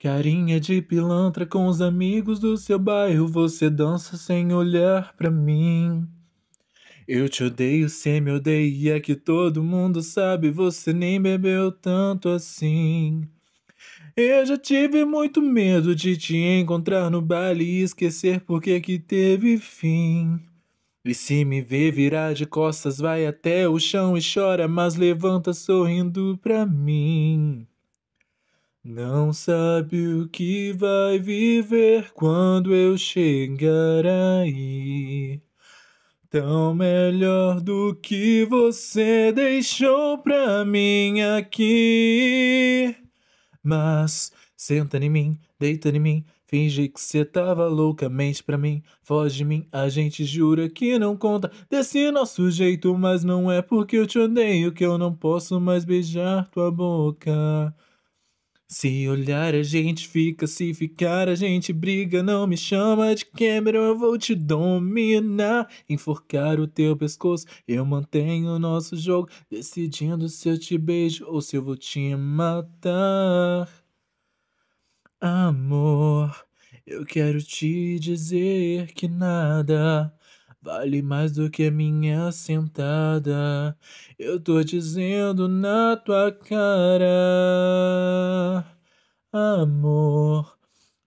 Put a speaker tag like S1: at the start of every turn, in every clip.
S1: Carinha de pilantra com os amigos do seu bairro, você dança sem olhar pra mim. Eu te odeio, cê me odeia, e é que todo mundo sabe, você nem bebeu tanto assim. Eu já tive muito medo de te encontrar no baile e esquecer porque que teve fim. E se me ver virar de costas, vai até o chão e chora, mas levanta sorrindo pra mim. Não sabe o que vai viver quando eu chegar aí. Tão melhor do que você deixou pra mim aqui. Mas senta em mim, deita em mim, finge que cê tava loucamente pra mim. Foge de mim, a gente jura que não conta desse nosso jeito, mas não é porque eu te odeio que eu não posso mais beijar tua boca. Se olhar a gente fica, se ficar a gente briga. Não me chama de Cameron, eu vou te dominar. Enforcar o teu pescoço, eu mantenho o nosso jogo. Decidindo se eu te beijo ou se eu vou te matar. Amor, eu quero te dizer que nada. Vale mais do que a minha sentada. Eu tô dizendo na tua cara amor.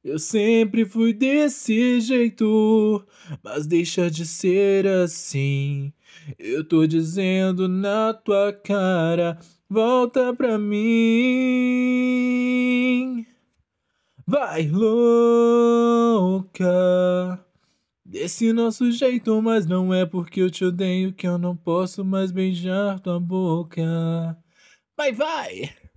S1: Eu sempre fui desse jeito, mas deixa de ser assim. Eu tô dizendo na tua cara, volta pra mim. Vai louca. Desse nosso jeito, mas não é porque eu te odeio que eu não posso mais beijar tua boca. Vai, vai!